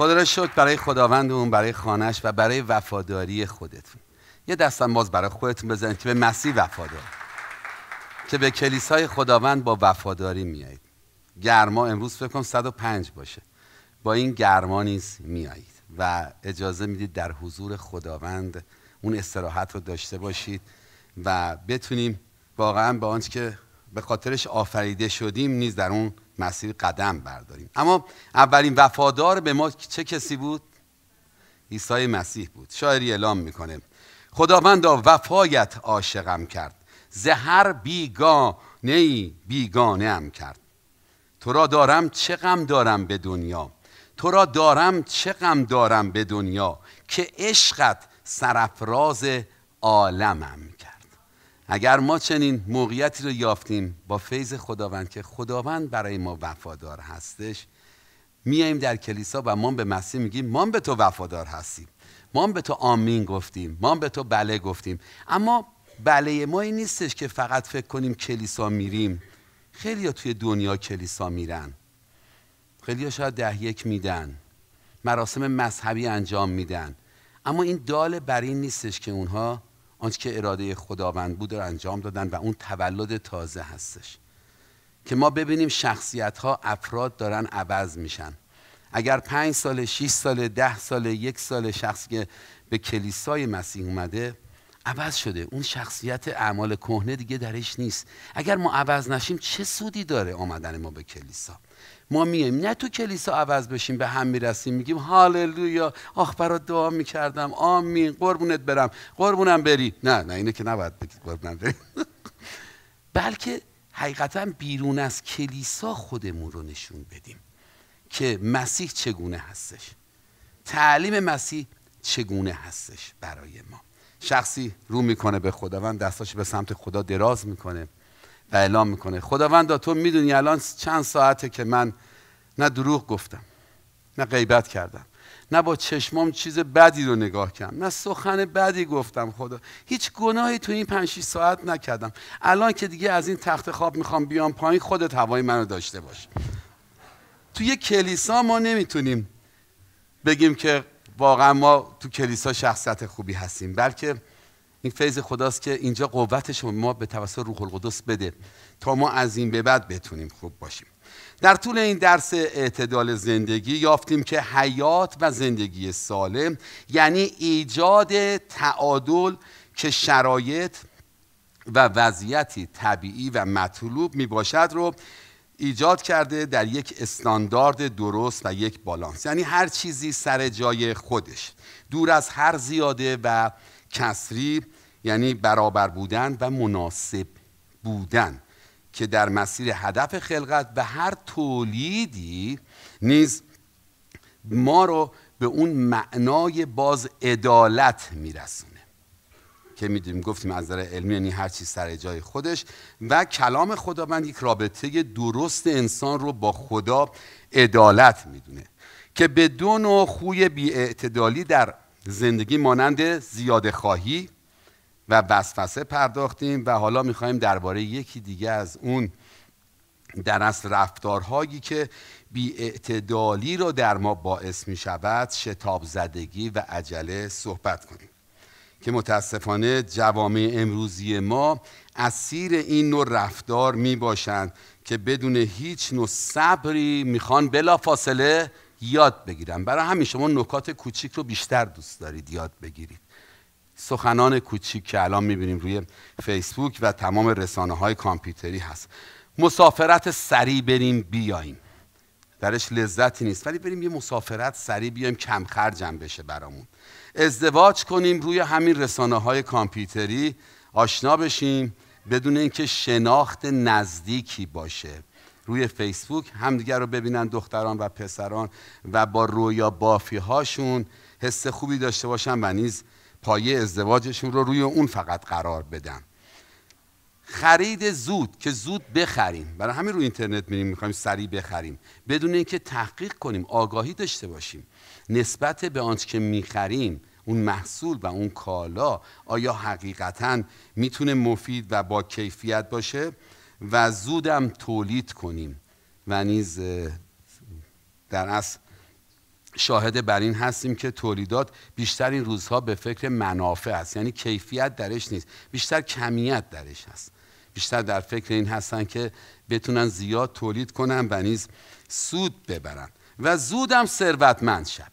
خدا را شد برای خداوندمون برای خانش و برای وفاداری خودتون یه دستم باز برای خودتون بزنید که به مسیح وفادار که به کلیسای خداوند با وفاداری میایید گرما امروز فکر کنم 105 باشه با این گرما نیز میایید و اجازه میدید در حضور خداوند اون استراحت رو داشته باشید و بتونیم واقعا به آنچه که به خاطرش آفریده شدیم نیز در اون مسیر قدم برداریم اما اولین وفادار به ما چه کسی بود؟ عیسی مسیح بود شاعری اعلام میکنه خداوند وفایت عاشقم کرد زهر بیگانه ای بیگانه ام کرد تو را دارم چه غم دارم به دنیا تو را دارم چه غم دارم به دنیا که عشقت سرفراز عالمم اگر ما چنین موقعیتی رو یافتیم با فیض خداوند که خداوند برای ما وفادار هستش میاییم در کلیسا و ما به مسیح میگیم ما به تو وفادار هستیم ما به تو آمین گفتیم ما به تو بله گفتیم اما بله ما این نیستش که فقط فکر کنیم کلیسا میریم خیلی توی دنیا کلیسا میرن خیلی شاید ده یک میدن مراسم مذهبی انجام میدن اما این دال بر این نیستش که اونها آنچه که اراده خداوند بود رو انجام دادن و اون تولد تازه هستش که ما ببینیم شخصیت ها افراد دارن عوض میشن اگر پنج سال، شیش سال، ده سال، یک سال شخصی که به کلیسای مسیح اومده عوض شده اون شخصیت اعمال کهنه دیگه درش نیست اگر ما عوض نشیم چه سودی داره آمدن ما به کلیسا ما میایم نه تو کلیسا عوض بشیم به هم میرسیم میگیم هاللویا آخ برات دعا میکردم آمین قربونت برم قربونم بری نه نه اینه که نباید بگید قربونم بری بلکه حقیقتا بیرون از کلیسا خودمون رو نشون بدیم که مسیح چگونه هستش تعلیم مسیح چگونه هستش برای ما شخصی رو میکنه به خداوند دستاش به سمت خدا دراز میکنه و اعلام میکنه خداوند تو میدونی الان چند ساعته که من نه دروغ گفتم نه غیبت کردم نه با چشمام چیز بدی رو نگاه کردم نه سخن بدی گفتم خدا هیچ گناهی تو این 5 ساعت نکردم الان که دیگه از این تخت خواب میخوام بیام پایین خودت هوای منو داشته باش تو یه کلیسا ما نمیتونیم بگیم که واقعا ما تو کلیسا شخصیت خوبی هستیم بلکه این فیض خداست که اینجا قوتش ما به توسط روح القدس بده تا ما از این به بعد بتونیم خوب باشیم در طول این درس اعتدال زندگی یافتیم که حیات و زندگی سالم یعنی ایجاد تعادل که شرایط و وضعیتی طبیعی و مطلوب می باشد رو ایجاد کرده در یک استاندارد درست و یک بالانس یعنی هر چیزی سر جای خودش دور از هر زیاده و کسری یعنی برابر بودن و مناسب بودن که در مسیر هدف خلقت به هر تولیدی نیز ما رو به اون معنای باز عدالت میرسونه که میدونیم گفتیم از نظر علمی یعنی هر چیز سر جای خودش و کلام خداوند یک رابطه درست انسان رو با خدا عدالت میدونه که به دو نوع خوی بیاعتدالی در زندگی مانند زیاده خواهی و وسوسه پرداختیم و حالا میخوایم درباره یکی دیگه از اون در اصل رفتارهایی که بیاعتدالی رو در ما باعث می شود شتاب زدگی و عجله صحبت کنیم که متاسفانه جوامع امروزی ما اسیر این نوع رفتار می باشند که بدون هیچ نوع صبری میخوان بلا فاصله یاد بگیرم برای همین شما نکات کوچیک رو بیشتر دوست دارید یاد بگیرید سخنان کوچیک که الان میبینیم روی فیسبوک و تمام رسانه های کامپیوتری هست مسافرت سریع بریم بیاییم درش لذتی نیست ولی بریم یه مسافرت سریع بیایم کم خرجم بشه برامون ازدواج کنیم روی همین رسانه های کامپیوتری آشنا بشیم بدون اینکه شناخت نزدیکی باشه روی فیسبوک همدیگر رو ببینن دختران و پسران و با رویا بافی هاشون حس خوبی داشته باشن و نیز پایه ازدواجشون رو روی اون فقط قرار بدن خرید زود که زود بخریم برای همین رو اینترنت میریم میخوایم سریع بخریم بدون اینکه تحقیق کنیم آگاهی داشته باشیم نسبت به آنچه که میخریم اون محصول و اون کالا آیا حقیقتا میتونه مفید و با کیفیت باشه و زودم تولید کنیم و نیز در اصل شاهد بر این هستیم که تولیدات بیشتر این روزها به فکر منافع است یعنی کیفیت درش نیست بیشتر کمیت درش هست بیشتر در فکر این هستن که بتونن زیاد تولید کنن و نیز سود ببرن و زودم ثروتمند شویم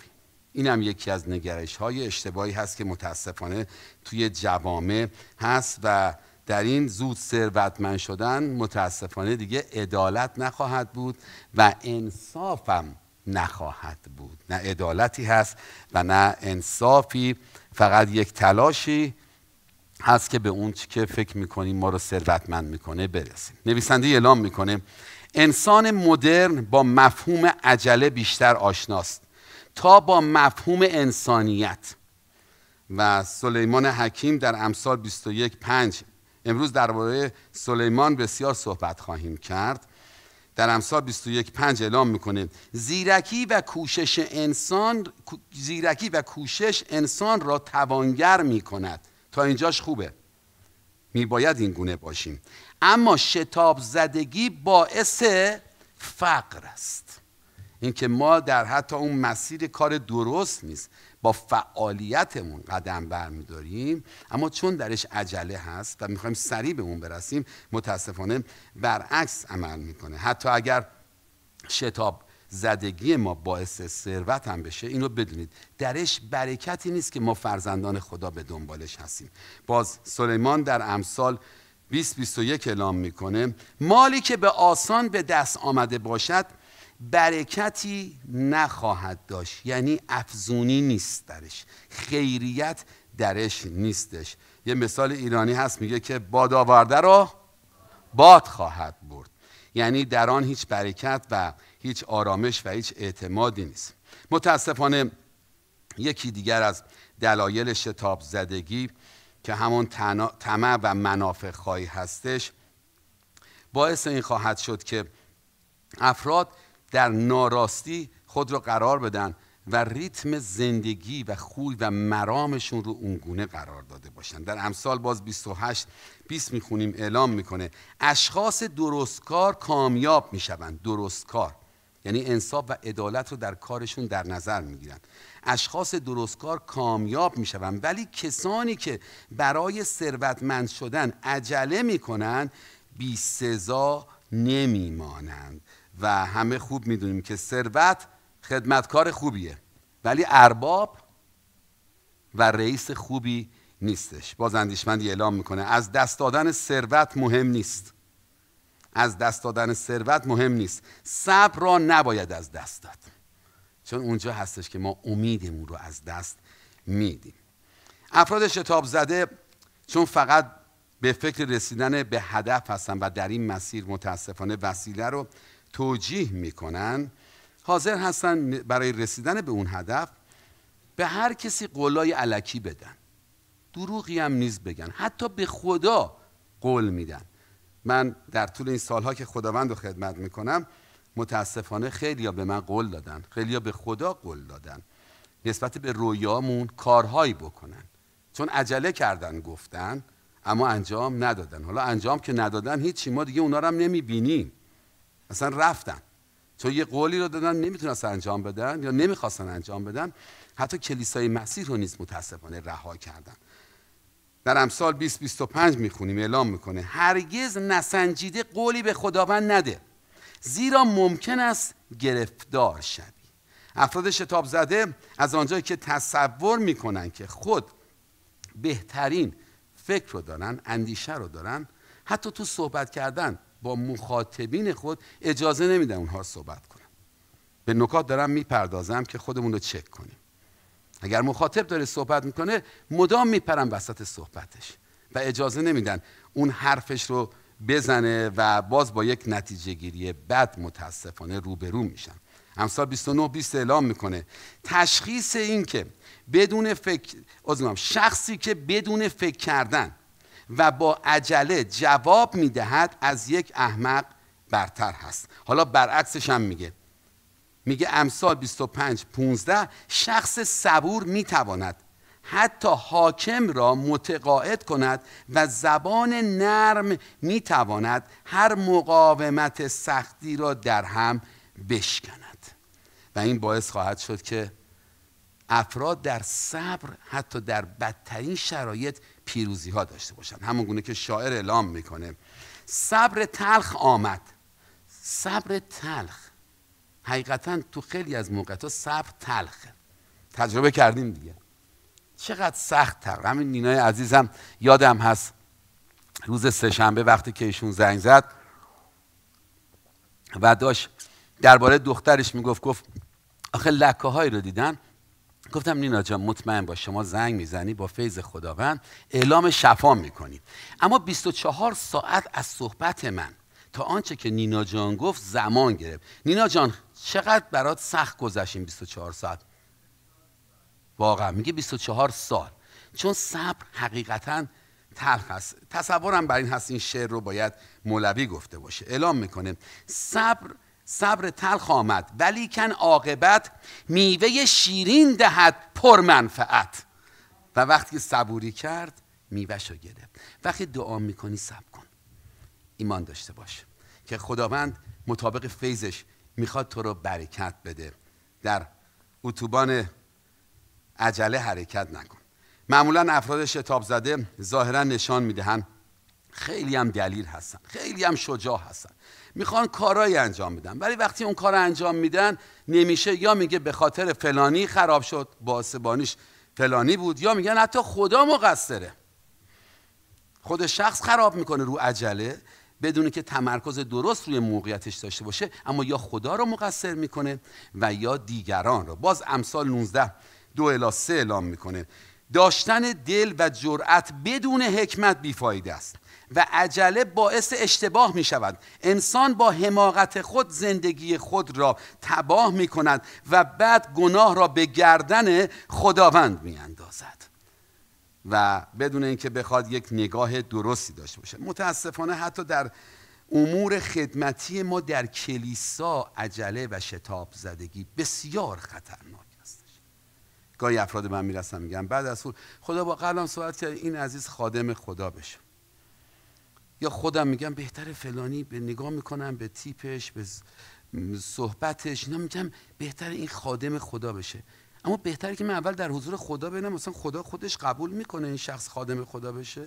این هم یکی از نگرش های اشتباهی هست که متاسفانه توی جوامع هست و در این زود ثروتمند شدن متاسفانه دیگه عدالت نخواهد بود و انصافم نخواهد بود نه عدالتی هست و نه انصافی فقط یک تلاشی هست که به اون چی که فکر میکنیم ما رو ثروتمند میکنه برسیم نویسنده اعلام میکنه انسان مدرن با مفهوم عجله بیشتر آشناست تا با مفهوم انسانیت و سلیمان حکیم در امثال 21 5 امروز درباره سلیمان بسیار صحبت خواهیم کرد در امثال 21 پنج اعلام میکنه زیرکی و کوشش انسان زیرکی و کوشش انسان را توانگر میکند تا اینجاش خوبه میباید این گونه باشیم اما شتاب زدگی باعث فقر است اینکه ما در حتی اون مسیر کار درست نیست با فعالیتمون قدم برمیداریم اما چون درش عجله هست و میخوایم سریع به اون برسیم متاسفانه برعکس عمل میکنه حتی اگر شتاب زدگی ما باعث ثروت هم بشه اینو بدونید درش برکتی نیست که ما فرزندان خدا به دنبالش هستیم باز سلیمان در امثال 20 21 اعلام میکنه مالی که به آسان به دست آمده باشد برکتی نخواهد داشت یعنی افزونی نیست درش خیریت درش نیستش یه مثال ایرانی هست میگه که باد آورده رو باد خواهد برد یعنی در آن هیچ برکت و هیچ آرامش و هیچ اعتمادی نیست متاسفانه یکی دیگر از دلایل شتاب زدگی که همون طمع و منافع خواهی هستش باعث این خواهد شد که افراد در ناراستی خود را قرار بدن و ریتم زندگی و خوی و مرامشون رو اونگونه قرار داده باشن در امثال باز 28 20 میخونیم اعلام میکنه اشخاص درستکار کامیاب میشوند درستکار یعنی انصاف و عدالت رو در کارشون در نظر میگیرن اشخاص درستکار کامیاب میشوند ولی کسانی که برای ثروتمند شدن عجله میکنن بی سزا نمیمانند و همه خوب میدونیم که ثروت خدمتکار خوبیه ولی ارباب و رئیس خوبی نیستش باز اندیشمندی اعلام میکنه از دست دادن ثروت مهم نیست از دست دادن ثروت مهم نیست صبر را نباید از دست داد چون اونجا هستش که ما امیدمون رو از دست میدیم افراد شتاب زده چون فقط به فکر رسیدن به هدف هستن و در این مسیر متاسفانه وسیله رو توجیه میکنن حاضر هستن برای رسیدن به اون هدف به هر کسی قولای علکی بدن دروغی هم نیز بگن حتی به خدا قول میدن من در طول این سالها که خداوند رو خدمت میکنم متاسفانه خیلیا به من قول دادن خیلیا به خدا قول دادن نسبت به رویامون کارهایی بکنن چون عجله کردن گفتن اما انجام ندادن حالا انجام که ندادن هیچی ما دیگه اونا رو هم نمیبینیم اصلا رفتن چون یه قولی رو دادن نمیتونن انجام بدن یا نمیخواستن انجام بدن حتی کلیسای مسیح رو نیز متاسفانه رها کردن در امثال 20 25 میخونیم اعلام میکنه هرگز نسنجیده قولی به خداوند نده زیرا ممکن است گرفتار شوی افراد شتاب زده از آنجایی که تصور میکنن که خود بهترین فکر رو دارن اندیشه رو دارن حتی تو صحبت کردن با مخاطبین خود اجازه نمیدن اونها صحبت کنن به نکات دارم میپردازم که خودمون رو چک کنیم اگر مخاطب داره صحبت میکنه مدام میپرن وسط صحبتش و اجازه نمیدن اون حرفش رو بزنه و باز با یک نتیجه گیری بد متاسفانه روبرو میشن همسال 29 20 اعلام میکنه تشخیص این که بدون فکر شخصی که بدون فکر کردن و با عجله جواب میدهد از یک احمق برتر هست حالا برعکسش هم میگه میگه امثال 25 15 شخص صبور میتواند حتی حاکم را متقاعد کند و زبان نرم میتواند هر مقاومت سختی را در هم بشکند و این باعث خواهد شد که افراد در صبر حتی در بدترین شرایط پیروزی ها داشته باشن همون گونه که شاعر اعلام میکنه صبر تلخ آمد صبر تلخ حقیقتا تو خیلی از موقعات صبر تلخه تجربه کردیم دیگه چقدر سخت تر همین نینای عزیزم یادم هست روز سهشنبه وقتی که ایشون زنگ زد و داشت درباره دخترش میگفت گفت آخه لکه هایی رو دیدن گفتم نینا جان مطمئن باش شما زنگ میزنی با فیض خداوند اعلام شفا میکنی اما 24 ساعت از صحبت من تا آنچه که نینا جان گفت زمان گرفت نینا جان چقدر برات سخت گذشت 24 ساعت واقعا میگه 24 سال چون صبر حقیقتا تلخ است تصورم بر این هست این شعر رو باید مولوی گفته باشه اعلام میکنه صبر صبر تلخ آمد ولیکن عاقبت میوه شیرین دهد پر منفعت و وقتی صبوری کرد میوهشو گرفت وقتی دعا میکنی صبر کن ایمان داشته باش که خداوند مطابق فیضش میخواد تو رو برکت بده در اتوبان عجله حرکت نکن معمولا افراد شتاب زده ظاهرا نشان میدهن خیلی هم دلیل هستن خیلی هم شجاع هستن میخوان کارایی انجام بدن ولی وقتی اون کار انجام میدن نمیشه یا میگه به خاطر فلانی خراب شد باسبانیش فلانی بود یا میگن حتی خدا مقصره خود شخص خراب میکنه رو عجله بدون که تمرکز درست روی موقعیتش داشته باشه اما یا خدا رو مقصر میکنه و یا دیگران رو باز امثال 19 دو الا سه اعلام میکنه داشتن دل و جرأت بدون حکمت بیفایده است و عجله باعث اشتباه می شود انسان با حماقت خود زندگی خود را تباه می کند و بعد گناه را به گردن خداوند می اندازد و بدون اینکه بخواد یک نگاه درستی داشته باشه متاسفانه حتی در امور خدمتی ما در کلیسا عجله و شتاب زدگی بسیار خطرناک گاهی افراد من میرسم میگم بعد از خدا با قلم صحبت کرد این عزیز خادم خدا بشه یا خودم میگم بهتر فلانی به نگاه میکنم به تیپش به صحبتش اینا میگم بهتر این خادم خدا بشه اما بهتره که من اول در حضور خدا ببینم مثلا خدا خودش قبول میکنه این شخص خادم خدا بشه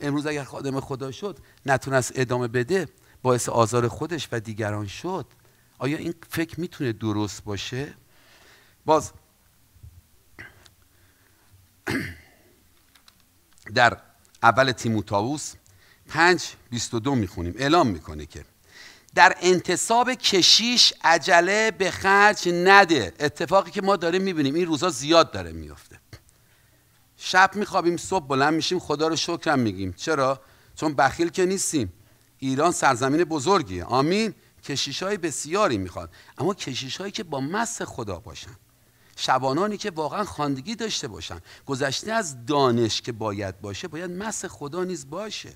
امروز اگر خادم خدا شد نتونست ادامه بده باعث آزار خودش و دیگران شد آیا این فکر میتونه درست باشه باز در اول تیموتائوس 5 22 میخونیم اعلام میکنه که در انتصاب کشیش عجله به خرج نده اتفاقی که ما داریم میبینیم این روزا زیاد داره میافته شب میخوابیم صبح بلند میشیم خدا رو شکرم میگیم چرا چون بخیل که نیستیم ایران سرزمین بزرگیه آمین کشیش های بسیاری میخواد اما کشیش هایی که با مس خدا باشن شبانانی که واقعا خواندگی داشته باشن گذشته از دانش که باید باشه باید مس خدا نیز باشه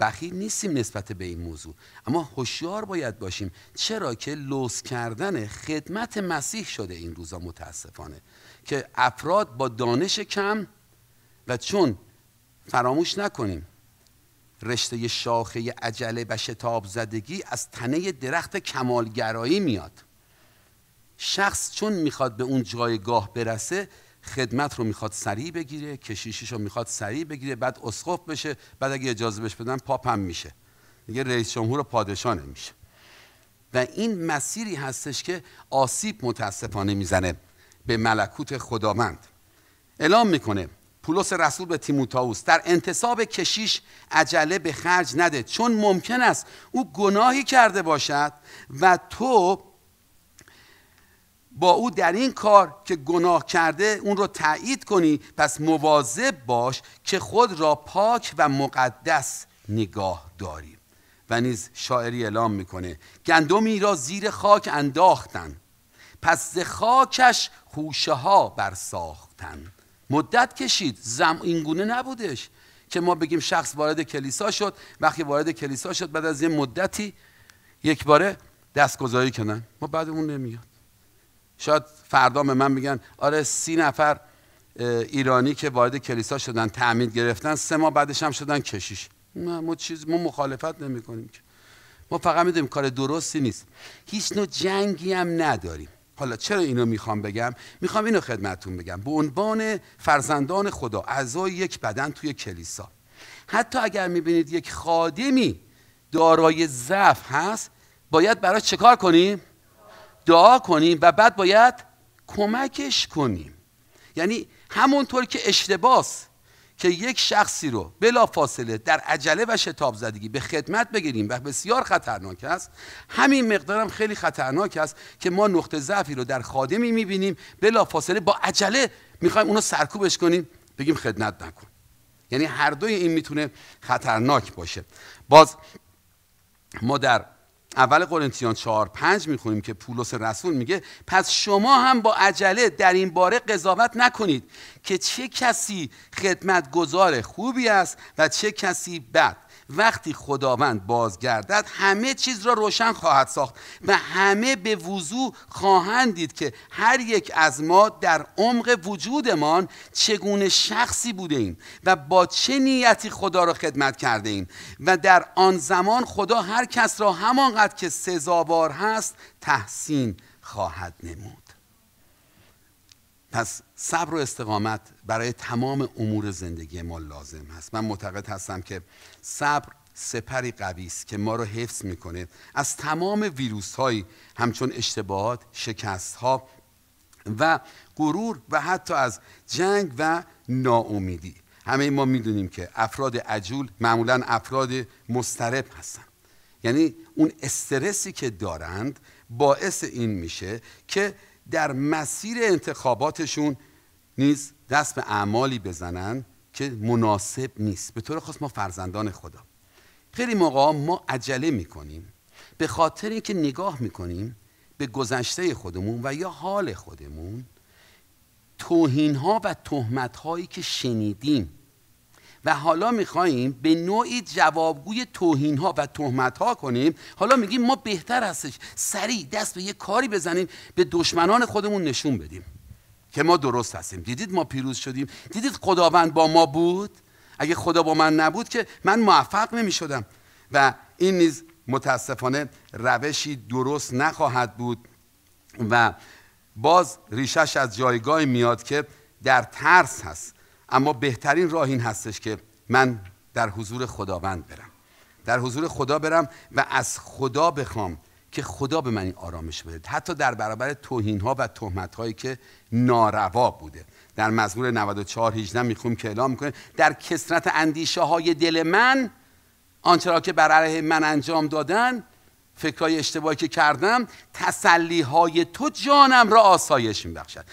بخیل نیستیم نسبت به این موضوع اما هوشیار باید باشیم چرا که لوس کردن خدمت مسیح شده این روزا متاسفانه که افراد با دانش کم و چون فراموش نکنیم رشته شاخه عجله و شتاب زدگی از تنه درخت کمالگرایی میاد شخص چون میخواد به اون جایگاه برسه خدمت رو میخواد سریع بگیره کشیشش رو میخواد سریع بگیره بعد اسقف بشه بعد اگه اجازه بشه بدن پاپم میشه دیگه رئیس جمهور پادشاه نمیشه و این مسیری هستش که آسیب متاسفانه میزنه به ملکوت خدامند اعلام میکنه پولس رسول به تیموتائوس در انتصاب کشیش عجله به خرج نده چون ممکن است او گناهی کرده باشد و تو با او در این کار که گناه کرده اون رو تایید کنی پس مواظب باش که خود را پاک و مقدس نگاه داری و نیز شاعری اعلام میکنه گندمی را زیر خاک انداختن پس ز خاکش خوشه ها برساختن مدت کشید زم اینگونه نبودش که ما بگیم شخص وارد کلیسا شد وقتی وارد کلیسا شد بعد از یه مدتی یک باره دستگذاری کنن ما بعد اون نمیاد شاید فردا به من میگن آره سی نفر ایرانی که وارد کلیسا شدن تعمید گرفتن سه ماه بعدش هم شدن کشیش ما چیز ما مخالفت نمی کنیم ما فقط میدونیم کار درستی نیست هیچ نوع جنگی هم نداریم حالا چرا اینو میخوام بگم میخوام اینو خدمتتون بگم به عنوان فرزندان خدا اعضای یک بدن توی کلیسا حتی اگر میبینید یک خادمی دارای ضعف هست باید برای چکار کنیم دعا کنیم و بعد باید کمکش کنیم یعنی همونطور که اشتباس که یک شخصی رو بلا فاصله در عجله و شتاب زدگی به خدمت بگیریم و بسیار خطرناک است همین مقدارم خیلی خطرناک است که ما نقطه ضعفی رو در خادمی میبینیم بلا فاصله با عجله میخوایم اونو سرکوبش کنیم بگیم خدمت نکن یعنی هر دوی این میتونه خطرناک باشه باز ما در اول قرنتیان 4 5 میخونیم که پولس رسول میگه پس شما هم با عجله در این باره قضاوت نکنید که چه کسی خدمتگزار خوبی است و چه کسی بد وقتی خداوند بازگردد همه چیز را روشن خواهد ساخت و همه به وضوع خواهند دید که هر یک از ما در عمق وجودمان چگونه شخصی بوده ایم و با چه نیتی خدا را خدمت کرده ایم و در آن زمان خدا هر کس را همانقدر که سزاوار هست تحسین خواهد نمود پس صبر و استقامت برای تمام امور زندگی ما لازم هست من معتقد هستم که صبر سپری قوی است که ما رو حفظ میکنه از تمام ویروس هایی همچون اشتباهات شکست ها و غرور و حتی از جنگ و ناامیدی همه ما میدونیم که افراد عجول معمولا افراد مسترب هستند. یعنی اون استرسی که دارند باعث این میشه که در مسیر انتخاباتشون نیز دست به اعمالی بزنن که مناسب نیست به طور خاص ما فرزندان خدا خیلی موقع ما عجله میکنیم به خاطر اینکه نگاه میکنیم به گذشته خودمون و یا حال خودمون توهین ها و تهمت هایی که شنیدیم و حالا میخواییم به نوعی جوابگوی توهین ها و تهمت ها کنیم حالا میگیم ما بهتر هستش سریع دست به یه کاری بزنیم به دشمنان خودمون نشون بدیم که ما درست هستیم دیدید ما پیروز شدیم دیدید خداوند با ما بود اگه خدا با من نبود که من موفق نمیشدم و این نیز متاسفانه روشی درست نخواهد بود و باز ریشش از جایگاه میاد که در ترس هست اما بهترین راه این هستش که من در حضور خداوند برم در حضور خدا برم و از خدا بخوام که خدا به من این آرامش بده حتی در برابر توهین ها و تهمت هایی که ناروا بوده در مزمور 94 18 میخوام که اعلام میکنه در کسرت اندیشه های دل من آنچه را که بر علیه من انجام دادن فکرهای اشتباهی که کردم تسلیهای تو جانم را آسایش میبخشد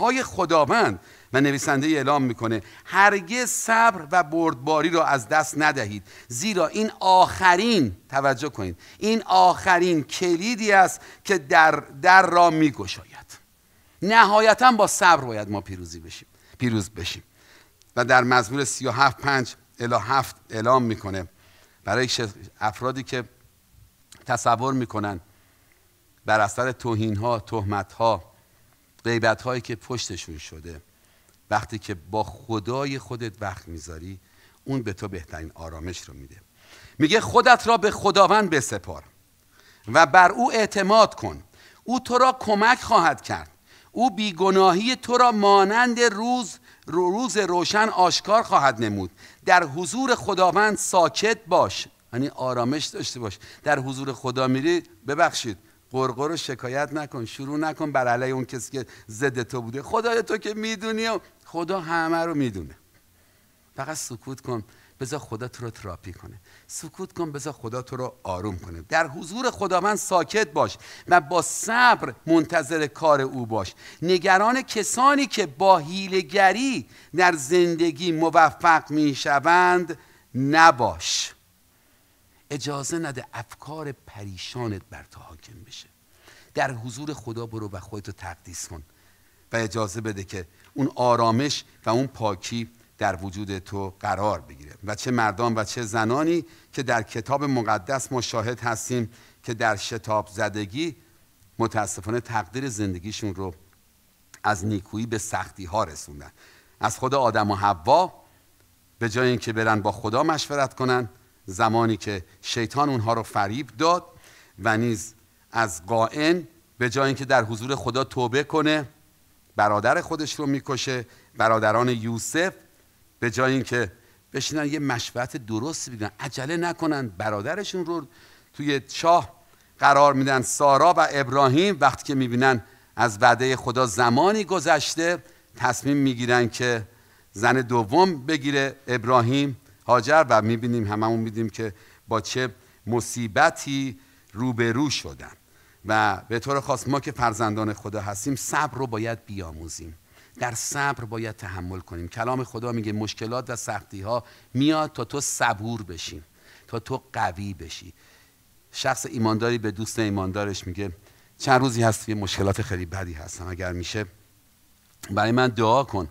های خداوند و نویسنده اعلام میکنه هرگز صبر و بردباری را از دست ندهید زیرا این آخرین توجه کنید این آخرین کلیدی است که در در را میگشاید نهایتا با صبر باید ما پیروزی بشیم پیروز بشیم و در مزمور 37 5 الی 7 اعلام میکنه برای افرادی که تصور میکنن بر اثر توهین ها تهمت ها غیبت هایی که پشتشون شده وقتی که با خدای خودت وقت میذاری اون به تو بهترین آرامش رو میده میگه خودت را به خداوند بسپار و بر او اعتماد کن او تو را کمک خواهد کرد او بیگناهی تو را مانند روز روز روشن آشکار خواهد نمود در حضور خداوند ساکت باش یعنی آرامش داشته باش در حضور خدا میری ببخشید قرقر رو شکایت نکن شروع نکن بر علیه اون کسی که ضد تو بوده خدای تو که میدونی و خدا همه رو میدونه فقط سکوت کن بذار خدا تو رو تراپی کنه سکوت کن بذار خدا تو رو آروم کنه در حضور خدا من ساکت باش و با صبر منتظر کار او باش نگران کسانی که با هیلگری در زندگی موفق میشوند نباش اجازه نده افکار پریشانت بر تو حاکم بشه در حضور خدا برو و تو تقدیس کن و اجازه بده که اون آرامش و اون پاکی در وجود تو قرار بگیره و چه مردان و چه زنانی که در کتاب مقدس ما شاهد هستیم که در شتاب زدگی متاسفانه تقدیر زندگیشون رو از نیکویی به سختی ها رسوندن از خود آدم و حوا به جای اینکه برن با خدا مشورت کنن زمانی که شیطان اونها رو فریب داد و نیز از قائن به جای اینکه در حضور خدا توبه کنه برادر خودش رو میکشه برادران یوسف به جای اینکه بشینن یه مشورت درست بگن عجله نکنن برادرشون رو توی چاه قرار میدن سارا و ابراهیم وقتی که میبینن از وعده خدا زمانی گذشته تصمیم میگیرن که زن دوم بگیره ابراهیم هاجر و میبینیم هممون میدیم که با چه مصیبتی روبرو شدن و به طور خاص ما که فرزندان خدا هستیم صبر رو باید بیاموزیم در صبر باید تحمل کنیم کلام خدا میگه مشکلات و سختی ها میاد تا تو صبور بشی، تا تو قوی بشی شخص ایمانداری به دوست ایماندارش میگه چند روزی هست یه مشکلات خیلی بدی هستم اگر میشه برای من دعا کن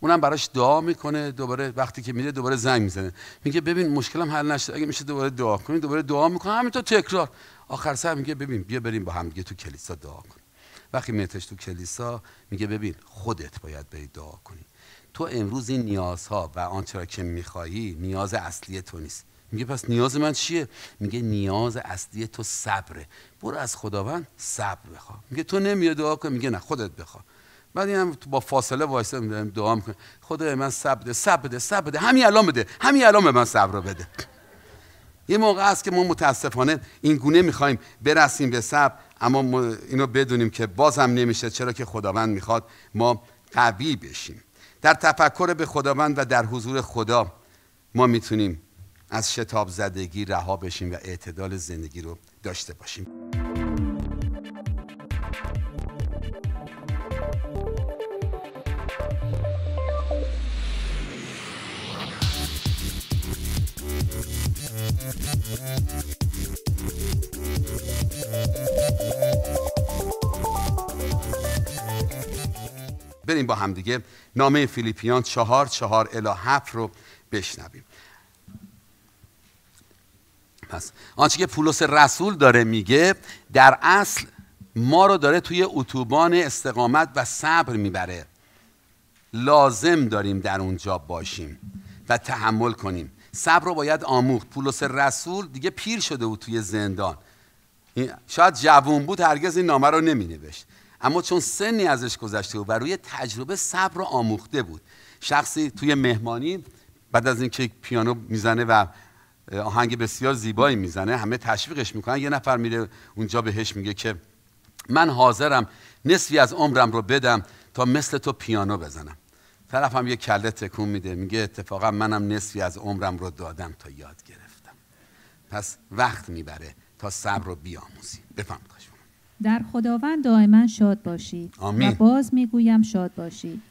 اونم براش دعا میکنه دوباره وقتی که میره دوباره زنگ میزنه میگه ببین مشکلم حل نشد اگه میشه دوباره دعا کنی دوباره دعا میکنه همینطور تکرار آخر سر میگه ببین بیا بریم با هم دیگه تو کلیسا دعا کن وقتی میتش تو کلیسا میگه ببین خودت باید بری دعا کنی تو امروز این نیازها و آنچه را که میخواهی نیاز اصلی تو نیست میگه پس نیاز من چیه میگه نیاز اصلی تو صبره برو از خداوند صبر بخوا میگه تو نمیاد دعا کن میگه نه خودت بخوا بعد این با فاصله وایسه میدارم دعا میکنم خدای من صبر بده صبر بده صبر بده همین الان بده همین الان به من صبر رو بده یه موقع است که ما متاسفانه این گونه میخوایم برسیم به صبر اما ما اینو بدونیم که باز هم نمیشه چرا که خداوند میخواد ما قوی بشیم در تفکر به خداوند و در حضور خدا ما میتونیم از شتاب زدگی رها بشیم و اعتدال زندگی رو داشته باشیم بریم با همدیگه نامه فیلیپیان چهار چهار الا هفت رو بشنویم پس آنچه که پولس رسول داره میگه در اصل ما رو داره توی اتوبان استقامت و صبر میبره لازم داریم در اونجا باشیم و تحمل کنیم صبر رو باید آموخت پولس رسول دیگه پیر شده بود توی زندان شاید جوون بود هرگز این نامه رو نمی نوشت اما چون سنی ازش گذشته بود و روی تجربه صبر رو آموخته بود شخصی توی مهمانی بعد از اینکه پیانو میزنه و آهنگ بسیار زیبایی میزنه همه تشویقش میکنن یه نفر میره اونجا بهش میگه که من حاضرم نصفی از عمرم رو بدم تا مثل تو پیانو بزنم طرف هم یه کله تکون میده میگه اتفاقا منم نصفی از عمرم رو دادم تا یاد گرفتم پس وقت میبره تا صبر رو بیاموزیم بفهمید در خداوند دائما شاد باشید آمین. و باز میگویم شاد باشید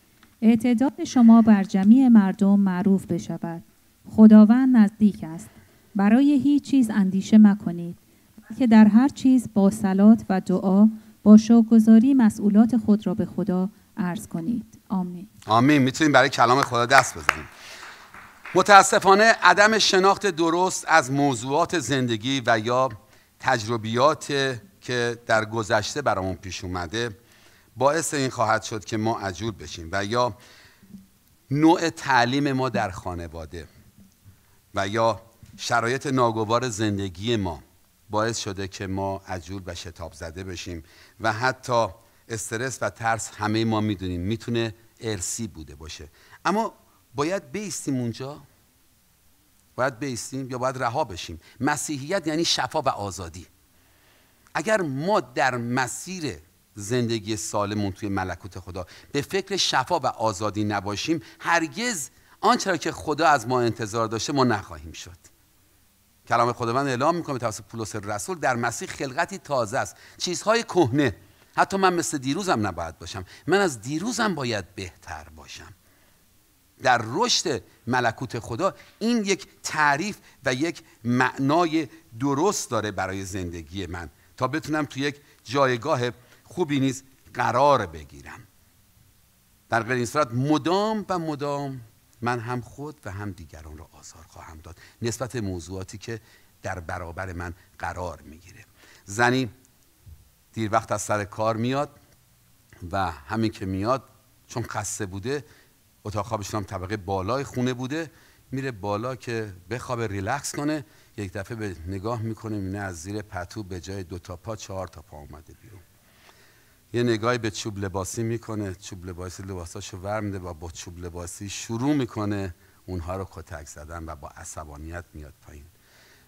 اعتداد شما بر جمعی مردم معروف بشود خداوند نزدیک است برای هیچ چیز اندیشه مکنید که در هر چیز با سلات و دعا با شوگذاری مسئولات خود را به خدا عرض کنید آمین آمین میتونیم برای کلام خدا دست بزنیم متاسفانه عدم شناخت درست از موضوعات زندگی و یا تجربیات که در گذشته برامون پیش اومده باعث این خواهد شد که ما عجول بشیم و یا نوع تعلیم ما در خانواده و یا شرایط ناگوار زندگی ما باعث شده که ما عجول و شتاب زده بشیم و حتی استرس و ترس همه ما میدونیم میتونه ارسی بوده باشه اما باید بیستیم اونجا باید بیستیم یا باید رها بشیم مسیحیت یعنی شفا و آزادی اگر ما در مسیر زندگی سالمون توی ملکوت خدا به فکر شفا و آزادی نباشیم هرگز آنچه که خدا از ما انتظار داشته ما نخواهیم شد کلام خداوند اعلام میکنه توسط پولس رسول در مسیح خلقتی تازه است چیزهای کهنه حتی من مثل دیروزم نباید باشم من از دیروزم باید بهتر باشم در رشد ملکوت خدا این یک تعریف و یک معنای درست داره برای زندگی من تا بتونم تو یک جایگاه خوبی نیز قرار بگیرم در غیر این صورت مدام و مدام من هم خود و هم دیگران را آزار خواهم داد نسبت موضوعاتی که در برابر من قرار میگیره زنی دیر وقت از سر کار میاد و همین که میاد چون خسته بوده اتاق خوابش هم طبقه بالای خونه بوده میره بالا که بخوابه ریلکس کنه یک دفعه به نگاه میکنه میبینه از زیر پتو به جای دو تا پا چهار تا پا اومده بیرون یه نگاهی به چوب لباسی میکنه چوب لباسی لباساشو ور و با چوب لباسی شروع میکنه اونها رو کتک زدن و با عصبانیت میاد پایین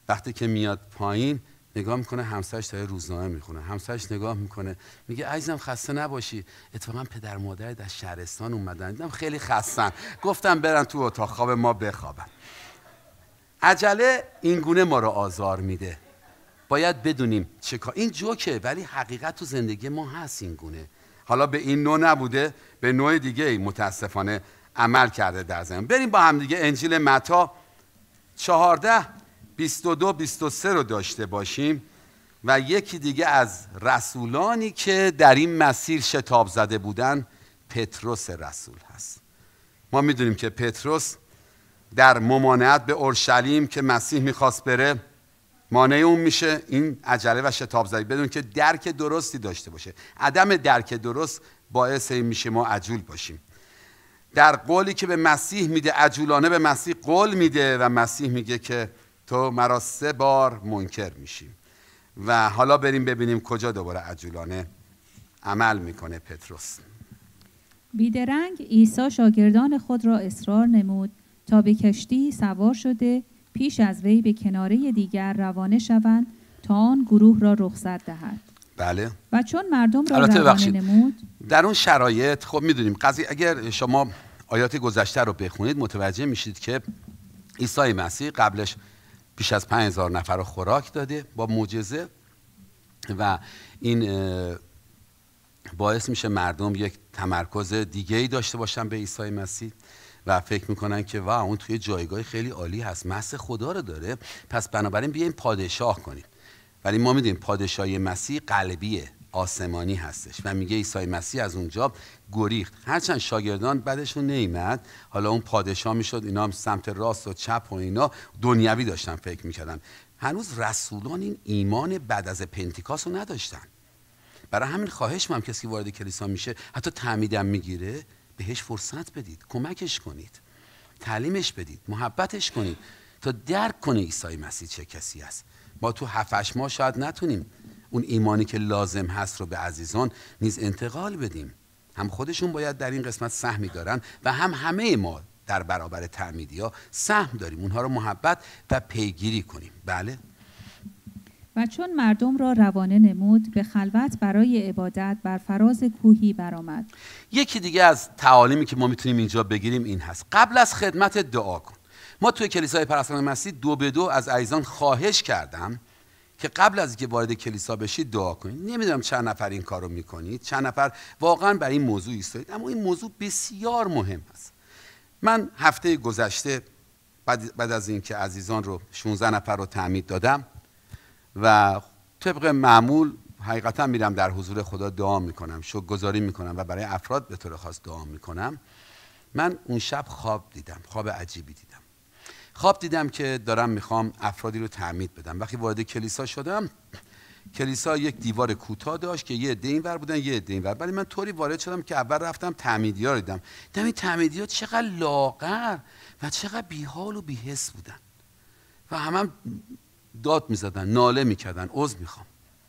وقتی که میاد پایین نگاه میکنه همسرش داره روزنامه میخونه همسرش نگاه میکنه میگه عزیزم خسته نباشی اتفاقا پدر مادر در شهرستان اومدن دیدم خیلی خستن گفتم برن تو اتاق خواب ما بخوابن عجله این گونه ما رو آزار میده باید بدونیم چه کار این جوکه ولی حقیقت تو زندگی ما هست این گونه حالا به این نوع نبوده به نوع دیگه متاسفانه عمل کرده در زمین بریم با هم دیگه انجیل متا چهارده 22 23 رو داشته باشیم و یکی دیگه از رسولانی که در این مسیر شتاب زده بودن پتروس رسول هست ما میدونیم که پتروس در ممانعت به اورشلیم که مسیح میخواست بره مانع اون میشه این عجله و شتاب زدی بدون که درک درستی داشته باشه عدم درک درست باعث این میشه ما عجول باشیم در قولی که به مسیح میده عجولانه به مسیح قول میده و مسیح میگه که تو مرا سه بار منکر میشیم و حالا بریم ببینیم کجا دوباره عجولانه عمل میکنه پتروس بیدرنگ عیسی شاگردان خود را اصرار نمود تا به کشتی سوار شده پیش از وی به کناره دیگر روانه شوند تا آن گروه را رخصت دهد بله و چون مردم را روانه نمود در اون شرایط خب میدونیم قضیه اگر شما آیات گذشته رو بخونید متوجه میشید که عیسی مسیح قبلش بیش از 5000 نفر رو خوراک داده با معجزه و این باعث میشه مردم یک تمرکز دیگه ای داشته باشن به عیسی مسیح و فکر میکنن که وا اون توی جایگاه خیلی عالی هست مس خدا رو داره پس بنابراین بیاییم پادشاه کنیم ولی ما میدونیم پادشاهی مسیح قلبیه آسمانی هستش و میگه عیسی مسیح از اونجا گریخت هرچند شاگردان بعدشون نیمد حالا اون پادشاه میشد اینا هم سمت راست و چپ و اینا دنیوی داشتن فکر میکردن هنوز رسولان این ایمان بعد از پنتیکاس رو نداشتن برای همین خواهش هم کسی وارد کلیسا میشه حتی تعمیدم میگیره بهش فرصت بدید کمکش کنید تعلیمش بدید محبتش کنید تا درک کنه عیسی مسیح چه کسی است ما تو هفتش ماه شاید نتونیم اون ایمانی که لازم هست رو به عزیزان نیز انتقال بدیم هم خودشون باید در این قسمت سهمی دارن و هم همه ما در برابر تعمیدی سهم داریم اونها رو محبت و پیگیری کنیم بله و چون مردم را روانه نمود به خلوت برای عبادت بر فراز کوهی برآمد یکی دیگه از تعالیمی که ما میتونیم اینجا بگیریم این هست قبل از خدمت دعا کن ما توی کلیسای پرستان مسیح دو به دو از عیزان خواهش کردم که قبل از اینکه وارد کلیسا بشید دعا کنید نمیدونم چند نفر این کارو میکنید چند نفر واقعا برای این موضوع ایستادید اما این موضوع بسیار مهم است من هفته گذشته بعد, از اینکه عزیزان رو 16 نفر رو تعمید دادم و طبق معمول حقیقتا میرم در حضور خدا دعا میکنم شکر گذاری میکنم و برای افراد به طور خاص دعا میکنم من اون شب خواب دیدم خواب عجیبی دیدم خواب دیدم که دارم میخوام افرادی رو تعمید بدم وقتی وارد کلیسا شدم کلیسا یک دیوار کوتاه داشت که یه عده اینور بودن یه عده اینور ولی من طوری وارد شدم که اول رفتم تعمیدیا رو دیدم دیدم این تعمیدیا چقدر لاغر و چقدر بیحال و بیحس بودن و همم داد میزدن ناله میکردن عذر میخوام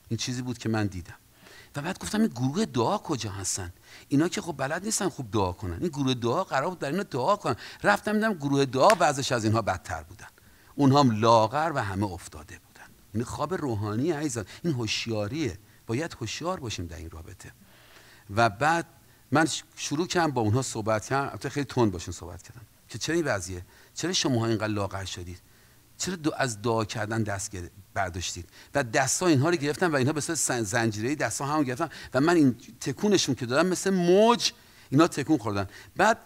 این چیزی بود که من دیدم و بعد گفتم این گروه دعا کجا هستن اینا که خب بلد نیستن خوب دعا کنن این گروه دعا قرار بود در اینا دعا کنن رفتم دیدم گروه دعا بعضش از اینها بدتر بودن اونها هم لاغر و همه افتاده بودن این خواب روحانی عزیزان این هوشیاریه باید هوشیار باشیم در این رابطه و بعد من شروع کردم با اونها صحبت کردم خیلی تند باشون صحبت کردم که چه این وضعیه چرا شما اینقدر لاغر شدید چرا دو از دعا کردن دست برداشتید و دستا اینها رو گرفتن و اینها به صورت زنجیره‌ای دستا هم گرفتن و من این تکونشون که دادم مثل موج اینا تکون خوردن بعد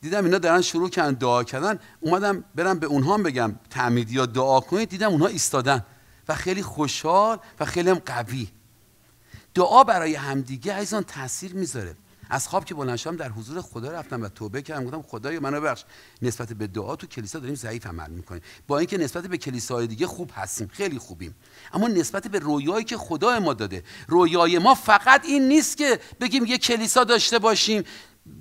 دیدم اینا دارن شروع کردن دعا کردن اومدم برم به اونها بگم تعمیدی یا دعا کنید دیدم اونها ایستادن و خیلی خوشحال و خیلی هم قوی دعا برای همدیگه عزیزان تاثیر میذاره از خواب که بلند شدم در حضور خدا رفتم و توبه کردم گفتم خدایا منو ببخش نسبت به دعا تو کلیسا داریم ضعیف عمل میکنیم با اینکه نسبت به کلیساهای دیگه خوب هستیم خیلی خوبیم اما نسبت به رویایی که خدا ما داده رویای ما فقط این نیست که بگیم یه کلیسا داشته باشیم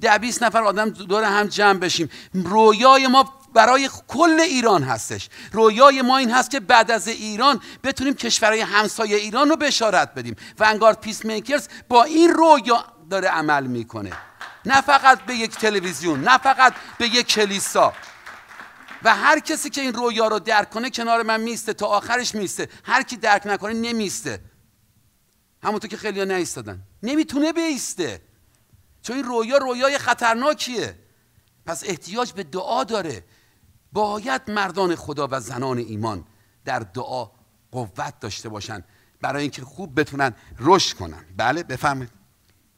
ده بیست نفر آدم دور هم جمع بشیم رویای ما برای کل ایران هستش رویای ما این هست که بعد از ایران بتونیم کشورهای همسایه ایران رو بشارت بدیم ونگارد پیس میکرز با این رویا داره عمل میکنه نه فقط به یک تلویزیون نه فقط به یک کلیسا و هر کسی که این رویا رو درک کنه کنار من میسته تا آخرش میسته هر کی درک نکنه نمیسته همونطور که خیلی نایستادن نمیتونه بیسته چون این رویا رویای خطرناکیه پس احتیاج به دعا داره باید مردان خدا و زنان ایمان در دعا قوت داشته باشن برای اینکه خوب بتونن رشد کنن بله بفهمید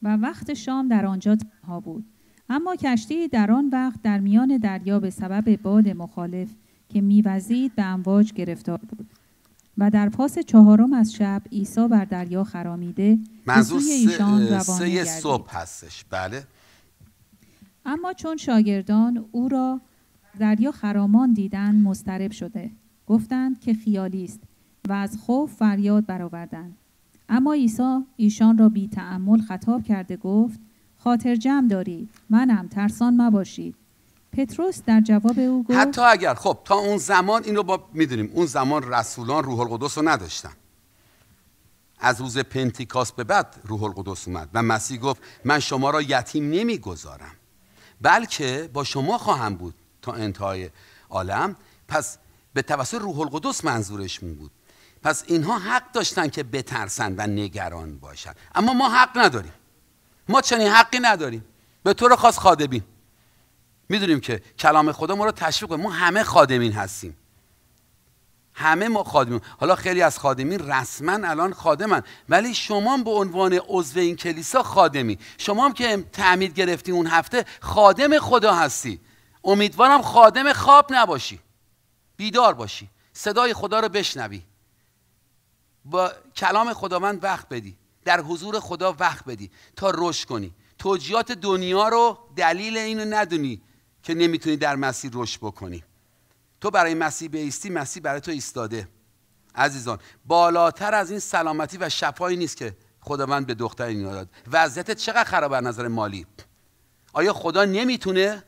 و وقت شام در آنجا تنها بود اما کشتی در آن وقت در میان دریا به سبب باد مخالف که میوزید به امواج گرفتار بود و در پاس چهارم از شب عیسی بر دریا خرامیده منظور سه, سه صبح هستش بله اما چون شاگردان او را دریا خرامان دیدن مسترب شده گفتند که خیالی است و از خوف فریاد برآوردند اما عیسی ایشان را بی تعمل خطاب کرده گفت خاطر جمع دارید منم ترسان مباشید پتروس در جواب او گفت حتی اگر خب تا اون زمان اینو با میدونیم اون زمان رسولان روح القدس رو نداشتن از روز پنتیکاس به بعد روح القدس اومد و مسیح گفت من شما را یتیم نمیگذارم بلکه با شما خواهم بود تا انتهای عالم پس به توسط روح القدس منظورش بود پس اینها حق داشتن که بترسن و نگران باشن اما ما حق نداریم ما چنین حقی نداریم به طور خاص خادمین میدونیم که کلام خدا ما رو تشویق ما همه خادمین هستیم همه ما خادمین حالا خیلی از خادمین رسما الان خادمن ولی شما به عنوان عضو این کلیسا خادمی شما هم که تعمید گرفتی اون هفته خادم خدا هستی امیدوارم خادم خواب نباشی بیدار باشی صدای خدا رو بشنوی با کلام خداوند وقت بدی در حضور خدا وقت بدی تا رشد کنی توجیهات دنیا رو دلیل اینو ندونی که نمیتونی در مسیح رشد بکنی تو برای مسیح بیستی مسیح برای تو ایستاده عزیزان بالاتر از این سلامتی و شفایی نیست که خداوند به دختر اینا داد وضعیتت چقدر خراب نظر مالی آیا خدا نمیتونه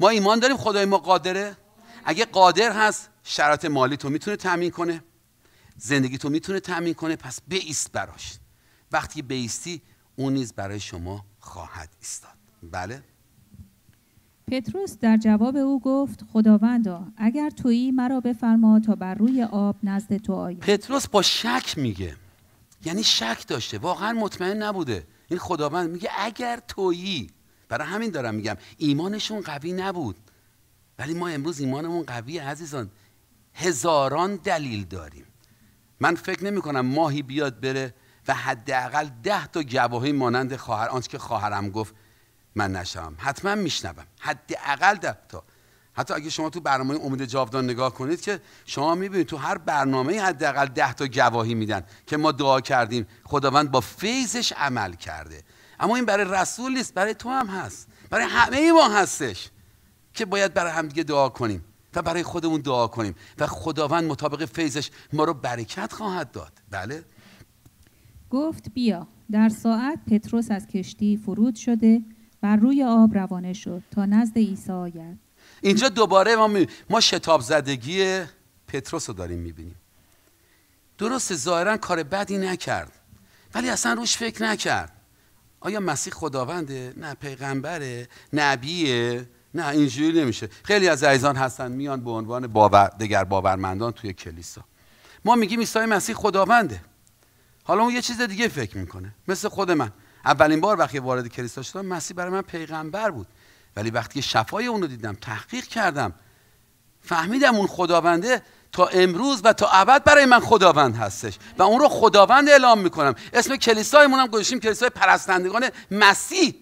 ما ایمان داریم خدای ما قادره اگه قادر هست شرایط مالی تو میتونه تامین کنه زندگی تو میتونه تامین کنه پس بیست براش وقتی بیستی اون نیز برای شما خواهد ایستاد بله پتروس در جواب او گفت خداوندا اگر تویی مرا بفرما تا بر روی آب نزد تو آیم پتروس با شک میگه یعنی شک داشته واقعا مطمئن نبوده این خداوند میگه اگر تویی برای همین دارم میگم ایمانشون قوی نبود ولی ما امروز ایمانمون قوی عزیزان هزاران دلیل داریم من فکر نمی کنم ماهی بیاد بره و حداقل ده تا گواهی مانند خواهر آنچه که خواهرم گفت من نشم حتما میشنوم حداقل ده تا حتی اگه شما تو برنامه امید جاودان نگاه کنید که شما میبینید تو هر برنامه حداقل ده تا گواهی میدن که ما دعا کردیم خداوند با فیضش عمل کرده اما این برای رسول نیست برای تو هم هست برای همه ما هستش که باید برای همدیگه دعا کنیم و برای خودمون دعا کنیم و خداوند مطابق فیضش ما رو برکت خواهد داد بله گفت بیا در ساعت پتروس از کشتی فرود شده و روی آب روانه شد تا نزد عیسی آید اینجا دوباره ما, می... ما شتاب زدگی پتروس رو داریم میبینیم درست ظاهرا کار بدی نکرد ولی اصلا روش فکر نکرد آیا مسیح خداونده؟ نه پیغمبره؟ نبیه؟ نه اینجوری نمیشه خیلی از عزیزان هستن میان به عنوان باور دگر باورمندان توی کلیسا ما میگیم عیسی مسیح خداونده حالا اون یه چیز دیگه فکر میکنه مثل خود من اولین بار وقتی وارد کلیسا شدم مسیح برای من پیغمبر بود ولی وقتی شفای اون رو دیدم تحقیق کردم فهمیدم اون خداونده تا امروز و تا ابد برای من خداوند هستش و اون رو خداوند اعلام میکنم اسم کلیسایمون هم گذاشتیم کلیسای پرستندگان مسیح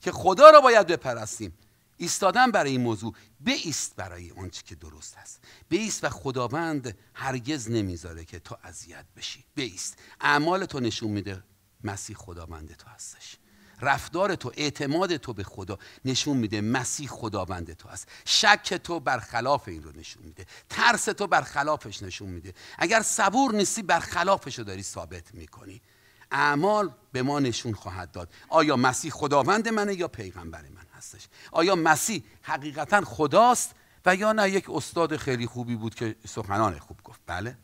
که خدا را باید بپرستیم ایستادن برای این موضوع بیست برای آنچه که درست است بیست و خداوند هرگز نمیذاره که تو اذیت بشی بیست اعمال تو نشون میده مسیح خداوند تو هستش رفتار تو اعتماد تو به خدا نشون میده مسیح خداوند تو است شک تو برخلاف این رو نشون میده ترس تو برخلافش نشون میده اگر صبور نیستی برخلافش رو داری ثابت میکنی اعمال به ما نشون خواهد داد آیا مسیح خداوند منه یا پیغمبر من هستش آیا مسیح حقیقتا خداست و یا نه یک استاد خیلی خوبی بود که سخنان خوب گفت بله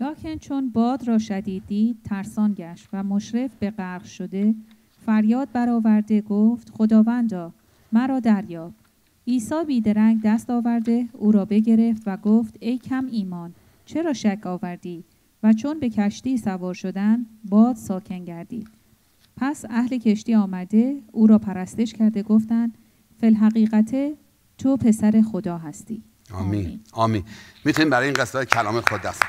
لکن چون باد را شدید دید ترسان گشت و مشرف به غرق شده فریاد برآورده گفت خداوندا مرا دریاب عیسی بیدرنگ دست آورده او را بگرفت و گفت ای کم ایمان چرا شک آوردی و چون به کشتی سوار شدند باد ساکن گردید پس اهل کشتی آمده او را پرستش کرده گفتند حقیقت تو پسر خدا هستی آمین آمین, میتونیم برای این قصه کلام دست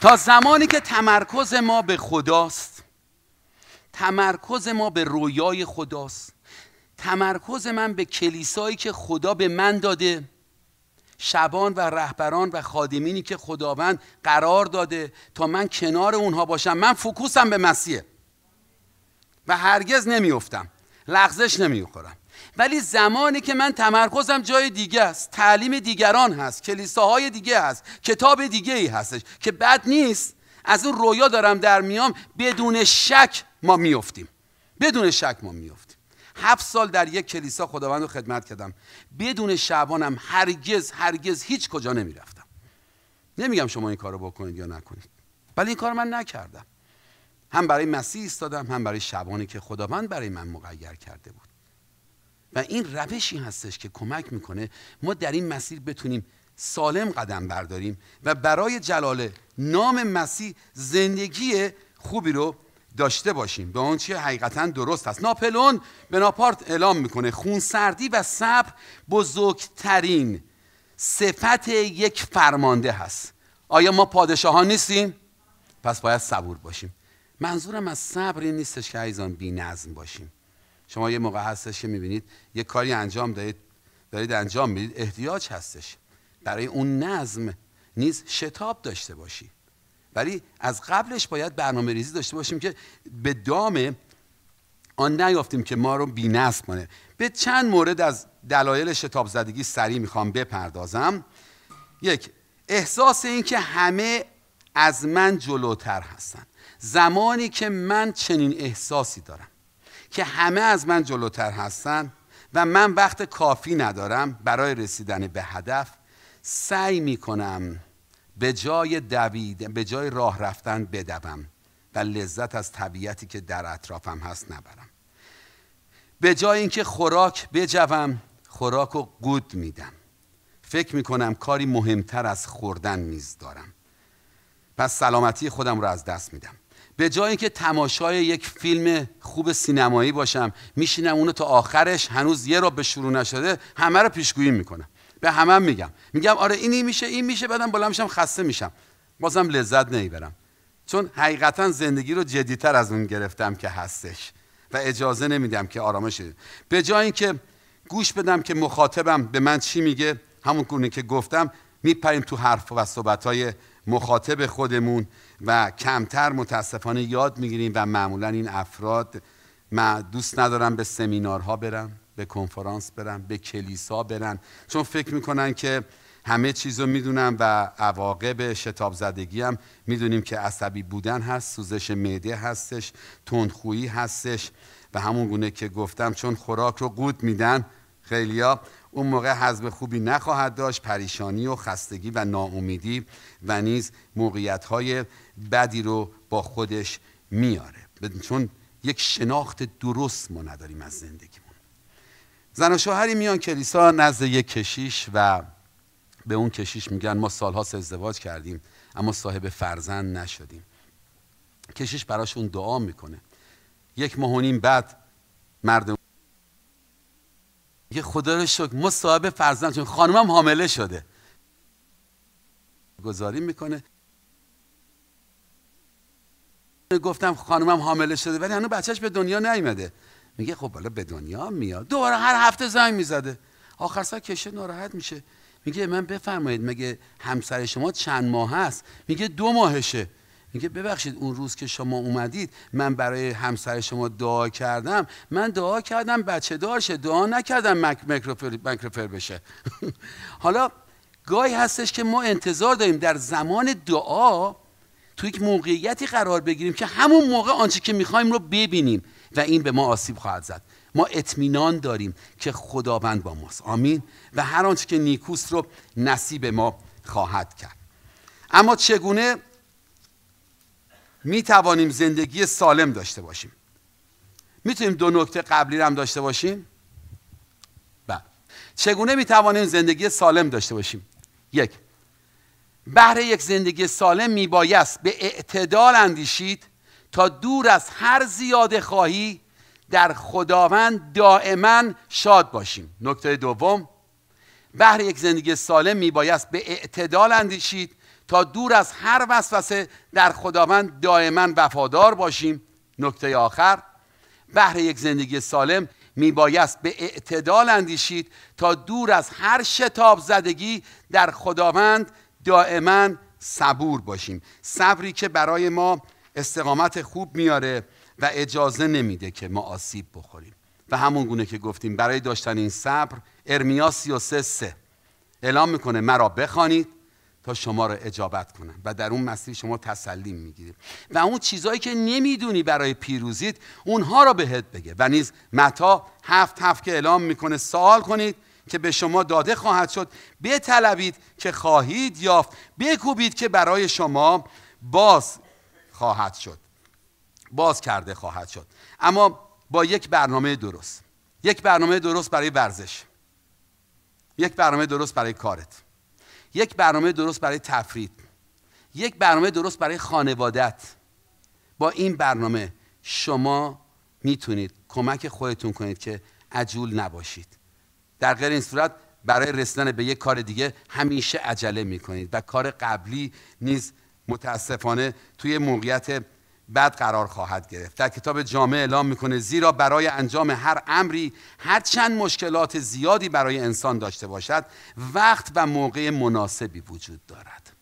تا زمانی که تمرکز ما به خداست تمرکز ما به رویای خداست تمرکز من به کلیسایی که خدا به من داده شبان و رهبران و خادمینی که خداوند قرار داده تا من کنار اونها باشم من فکوسم به مسیح و هرگز نمیفتم، لغزش نمیخورم ولی زمانی که من تمرکزم جای دیگه است تعلیم دیگران هست کلیساهای دیگه هست کتاب دیگه ای هستش که بد نیست از اون رویا دارم در میام بدون شک ما میفتیم، بدون شک ما میفتیم. هفت سال در یک کلیسا خداوند رو خدمت کردم بدون شعبانم هرگز هرگز هیچ کجا نمیرفتم نمیگم شما این کار رو بکنید یا نکنید ولی این کار من نکردم هم برای مسیح ایستادم هم برای شعبانی که خداوند برای من مقیر کرده بود و این روشی هستش که کمک میکنه ما در این مسیر بتونیم سالم قدم برداریم و برای جلال نام مسیح زندگی خوبی رو داشته باشیم به اون چی حقیقتا درست است ناپلون ناپارت اعلام میکنه خونسردی و صبر بزرگترین صفت یک فرمانده هست آیا ما ها نیستیم پس باید صبور باشیم منظورم از صبر این نیستش که ایزان بی نظم باشیم شما یه موقع هستش که میبینید یه کاری انجام دارید دارید انجام میدید احتیاج هستش برای اون نظم نیز شتاب داشته باشی ولی از قبلش باید برنامه ریزی داشته باشیم که به دام آن نیافتیم که ما رو نصب کنه به چند مورد از دلایل شتاب زدگی سریع میخوام بپردازم یک احساس این که همه از من جلوتر هستن زمانی که من چنین احساسی دارم که همه از من جلوتر هستن و من وقت کافی ندارم برای رسیدن به هدف سعی میکنم به جای دویدن به جای راه رفتن بدوم و لذت از طبیعتی که در اطرافم هست نبرم به جای اینکه خوراک بجوم خوراک و گود میدم فکر میکنم کاری مهمتر از خوردن نیز دارم پس سلامتی خودم رو از دست میدم به جای اینکه تماشای یک فیلم خوب سینمایی باشم میشینم اونو تا آخرش هنوز یه را به شروع نشده همه رو پیشگویی میکنم به همه هم میگم میگم آره اینی میشه این میشه بعدم بالا میشم خسته میشم بازم لذت نمیبرم چون حقیقتا زندگی رو جدیتر از اون گرفتم که هستش و اجازه نمیدم که آرامش به جای اینکه گوش بدم که مخاطبم به من چی میگه همون گونه که گفتم میپریم تو حرف و های مخاطب خودمون و کمتر متاسفانه یاد میگیریم و معمولا این افراد من دوست ندارم به سمینارها برم به کنفرانس برن به کلیسا برن چون فکر میکنن که همه چیز رو میدونم و عواقب شتاب زدگی هم میدونیم که عصبی بودن هست سوزش معده هستش تندخویی هستش و همون گونه که گفتم چون خوراک رو قود میدن خیلیا اون موقع حزم خوبی نخواهد داشت پریشانی و خستگی و ناامیدی و نیز موقعیت های بدی رو با خودش میاره چون یک شناخت درست ما نداریم از زندگیمون زن و شوهری میان کلیسا نزد یک کشیش و به اون کشیش میگن ما سالها ازدواج کردیم اما صاحب فرزند نشدیم کشیش براشون دعا میکنه یک ماه و نیم بعد مرد یه خدا رو شکر ما صاحب فرزند چون خانمم حامله شده گذاری میکنه گفتم خانمم حامله شده ولی هنو بچهش به دنیا نیمده میگه خب بالا به دنیا میاد دوباره هر هفته زنگ میزده آخر سر کشه ناراحت میشه میگه من بفرمایید مگه همسر شما چند ماه هست میگه دو ماهشه میگه ببخشید اون روز که شما اومدید من برای همسر شما دعا کردم من دعا کردم بچه دار شه دعا نکردم مک... مکروفر... بشه حالا گای هستش که ما انتظار داریم در زمان دعا توی یک موقعیتی قرار بگیریم که همون موقع آنچه که میخوایم رو ببینیم و این به ما آسیب خواهد زد ما اطمینان داریم که خداوند با ماست آمین و هر آنچه که نیکوست رو نصیب ما خواهد کرد اما چگونه می توانیم زندگی سالم داشته باشیم میتونیم دو نکته قبلی رو هم داشته باشیم بله چگونه می توانیم زندگی سالم داشته باشیم یک بهره یک زندگی سالم می میبایست به اعتدال اندیشید تا دور از هر زیاده خواهی در خداوند دائما شاد باشیم نکته دوم بهر یک زندگی سالم می میبایست به اعتدال اندیشید تا دور از هر وسوسه در خداوند دائما وفادار باشیم نکته آخر بهر یک زندگی سالم میبایست به اعتدال اندیشید تا دور از هر شتاب زدگی در خداوند دائما صبور باشیم صبری که برای ما استقامت خوب میاره و اجازه نمیده که ما آسیب بخوریم و همون گونه که گفتیم برای داشتن این صبر ارمیا 33 سه اعلام میکنه مرا بخوانید تا شما را اجابت کنم و در اون مسیر شما تسلیم میگیرید و اون چیزایی که نمیدونی برای پیروزیت اونها را بهت بگه و نیز متا هفت هفت که اعلام میکنه سوال کنید که به شما داده خواهد شد بطلبید که خواهید یافت بکوبید که برای شما باز خواهد شد باز کرده خواهد شد اما با یک برنامه درست یک برنامه درست برای ورزش یک برنامه درست برای کارت یک برنامه درست برای تفرید یک برنامه درست برای خانوادت با این برنامه شما میتونید کمک خودتون کنید که عجول نباشید در غیر این صورت برای رسیدن به یک کار دیگه همیشه عجله میکنید و کار قبلی نیز متاسفانه توی موقعیت بد قرار خواهد گرفت در کتاب جامعه اعلام میکنه زیرا برای انجام هر امری چند مشکلات زیادی برای انسان داشته باشد وقت و موقع مناسبی وجود دارد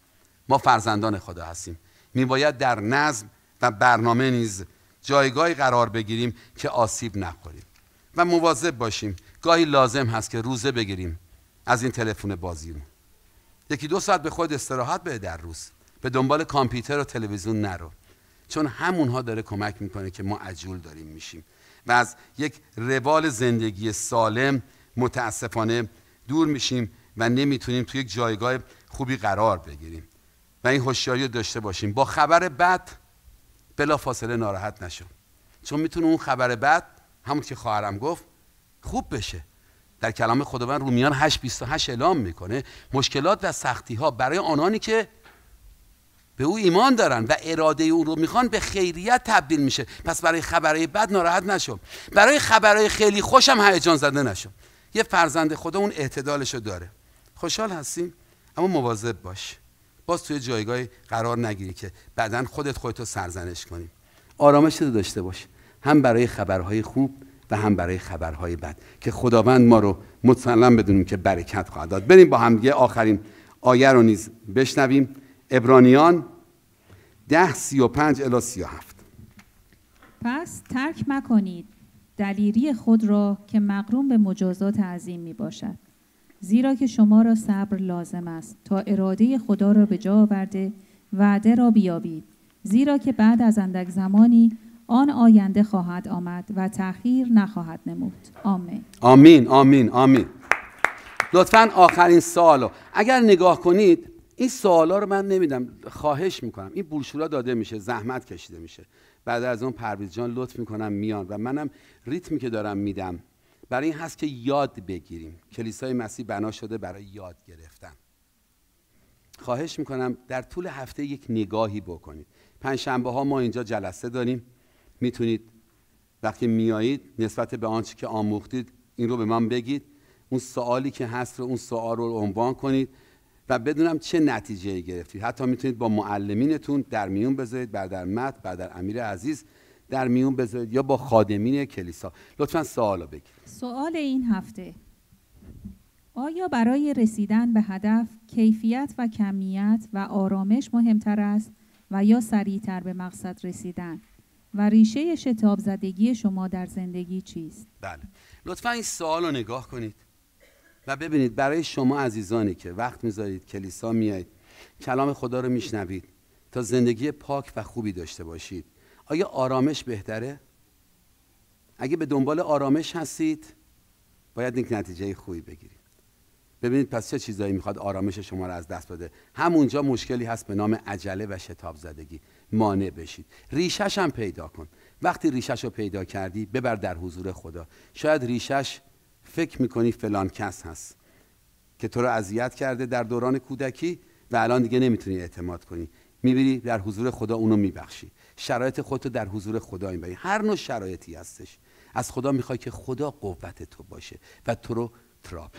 ما فرزندان خدا هستیم میباید در نظم و برنامه نیز جایگاهی قرار بگیریم که آسیب نخوریم و مواظب باشیم گاهی لازم هست که روزه بگیریم از این تلفن بازیمون یکی دو ساعت به خود استراحت بده در روز به دنبال کامپیوتر و تلویزیون نرو چون همونها داره کمک میکنه که ما عجول داریم میشیم و از یک روال زندگی سالم متاسفانه دور میشیم و نمیتونیم توی یک جایگاه خوبی قرار بگیریم و این هوشیاری رو داشته باشیم با خبر بد بلا فاصله ناراحت نشو چون میتونه اون خبر بد همون که خواهرم گفت خوب بشه در کلام خداوند رومیان 8:28 اعلام میکنه مشکلات و سختی ها برای آنانی که به او ایمان دارن و اراده او رو میخوان به خیریت تبدیل میشه پس برای خبرهای بد ناراحت نشو برای خبرهای خیلی خوشم هیجان زده نشو یه فرزند خدا اون اعتدالش رو داره خوشحال هستیم اما مواظب باش باز توی جایگاه قرار نگیری که بعدا خودت رو سرزنش کنی آرامش رو داشته باش هم برای خبرهای خوب و هم برای خبرهای بد که خداوند ما رو مسلم بدونیم که برکت خواهد داد بریم با هم یه آخرین آیه رو نیز بشنویم ابرانیان ده سی و پنج الا هفت پس ترک مکنید دلیری خود را که مقروم به مجازات عظیم می باشد زیرا که شما را صبر لازم است تا اراده خدا را به جا آورده وعده را بیابید زیرا که بعد از اندک زمانی آن آینده خواهد آمد و تأخیر نخواهد نمود آمین آمین آمین آمین لطفا آخرین سالو اگر نگاه کنید این سوالا رو من نمیدم خواهش میکنم این بروشورا داده میشه زحمت کشیده میشه بعد از اون پرویز جان لطف میکنم میان و منم ریتمی که دارم میدم برای این هست که یاد بگیریم کلیسای مسیح بنا شده برای یاد گرفتن خواهش میکنم در طول هفته یک نگاهی بکنید پنج شنبه ها ما اینجا جلسه داریم میتونید وقتی میایید نسبت به آنچه که آموختید این رو به من بگید اون سوالی که هست رو اون سوال رو عنوان کنید و بدونم چه نتیجه گرفتید حتی میتونید با معلمینتون در میون بذارید بردر مت در امیر عزیز در میون بذارید یا با خادمین کلیسا لطفا سوالو بگیرید سوال این هفته آیا برای رسیدن به هدف کیفیت و کمیت و آرامش مهمتر است و یا سریعتر به مقصد رسیدن و ریشه شتاب زدگی شما در زندگی چیست؟ بله لطفا این سوال نگاه کنید و ببینید برای شما عزیزانی که وقت میذارید کلیسا میایید کلام خدا رو میشنوید تا زندگی پاک و خوبی داشته باشید آیا آرامش بهتره؟ اگه به دنبال آرامش هستید باید یک نتیجه خوبی بگیرید ببینید پس چه چیزایی میخواد آرامش شما رو از دست بده همونجا مشکلی هست به نام عجله و شتاب زدگی مانع بشید ریشش هم پیدا کن وقتی ریشش رو پیدا کردی ببر در حضور خدا شاید ریشش فکر میکنی فلان کس هست که تو رو اذیت کرده در دوران کودکی و الان دیگه نمیتونی اعتماد کنی میبینی در حضور خدا اونو میبخشی شرایط رو در حضور خدا این هر نوع شرایطی هستش از خدا میخوای که خدا قوت تو باشه و تو رو تراپ